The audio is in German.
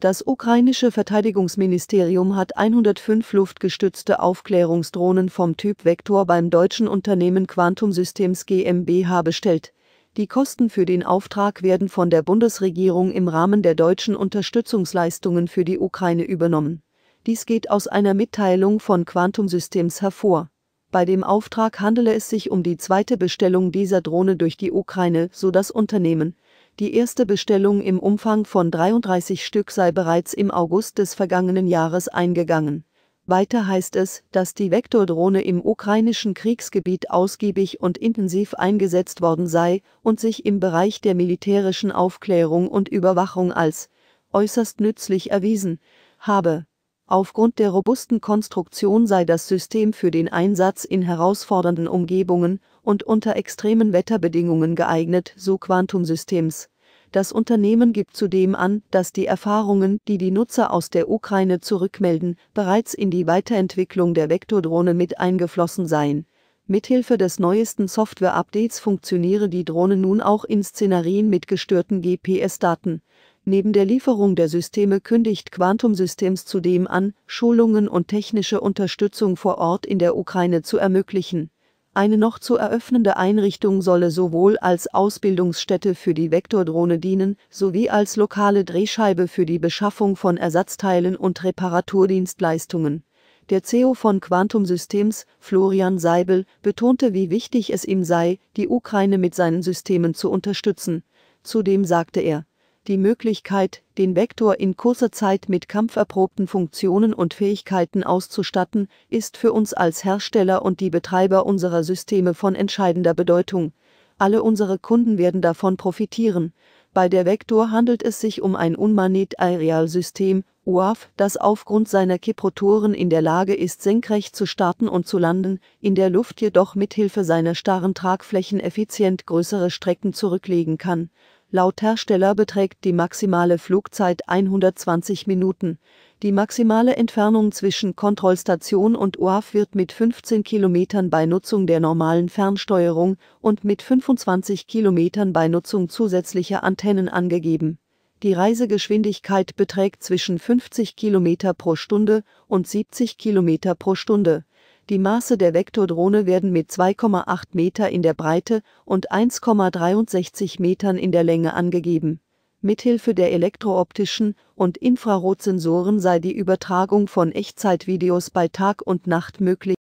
Das ukrainische Verteidigungsministerium hat 105 luftgestützte Aufklärungsdrohnen vom Typ Vektor beim deutschen Unternehmen Quantum Systems GmbH bestellt. Die Kosten für den Auftrag werden von der Bundesregierung im Rahmen der deutschen Unterstützungsleistungen für die Ukraine übernommen. Dies geht aus einer Mitteilung von Quantum Systems hervor. Bei dem Auftrag handele es sich um die zweite Bestellung dieser Drohne durch die Ukraine, so das Unternehmen. Die erste Bestellung im Umfang von 33 Stück sei bereits im August des vergangenen Jahres eingegangen. Weiter heißt es, dass die Vektordrohne im ukrainischen Kriegsgebiet ausgiebig und intensiv eingesetzt worden sei und sich im Bereich der militärischen Aufklärung und Überwachung als äußerst nützlich erwiesen habe Aufgrund der robusten Konstruktion sei das System für den Einsatz in herausfordernden Umgebungen und unter extremen Wetterbedingungen geeignet, so Quantum Systems. Das Unternehmen gibt zudem an, dass die Erfahrungen, die die Nutzer aus der Ukraine zurückmelden, bereits in die Weiterentwicklung der Vektordrohne mit eingeflossen seien. Mithilfe des neuesten Software-Updates funktioniere die Drohne nun auch in Szenarien mit gestörten GPS-Daten. Neben der Lieferung der Systeme kündigt Quantum Systems zudem an, Schulungen und technische Unterstützung vor Ort in der Ukraine zu ermöglichen. Eine noch zu eröffnende Einrichtung solle sowohl als Ausbildungsstätte für die Vektordrohne dienen, sowie als lokale Drehscheibe für die Beschaffung von Ersatzteilen und Reparaturdienstleistungen. Der CEO von Quantum Systems, Florian Seibel, betonte, wie wichtig es ihm sei, die Ukraine mit seinen Systemen zu unterstützen. Zudem sagte er, die Möglichkeit, den Vektor in kurzer Zeit mit kampferprobten Funktionen und Fähigkeiten auszustatten, ist für uns als Hersteller und die Betreiber unserer Systeme von entscheidender Bedeutung. Alle unsere Kunden werden davon profitieren. Bei der Vektor handelt es sich um ein unmanet aerial system UAV, das aufgrund seiner Kipprotoren in der Lage ist, senkrecht zu starten und zu landen, in der Luft jedoch mithilfe seiner starren Tragflächen effizient größere Strecken zurücklegen kann. Laut Hersteller beträgt die maximale Flugzeit 120 Minuten. Die maximale Entfernung zwischen Kontrollstation und UAF wird mit 15 Kilometern bei Nutzung der normalen Fernsteuerung und mit 25 Kilometern bei Nutzung zusätzlicher Antennen angegeben. Die Reisegeschwindigkeit beträgt zwischen 50 Kilometer pro Stunde und 70 Kilometer pro Stunde die Maße der Vektordrohne werden mit 2,8 Meter in der Breite und 1,63 Metern in der Länge angegeben. Mithilfe der elektrooptischen und Infrarotsensoren sei die Übertragung von Echtzeitvideos bei Tag und Nacht möglich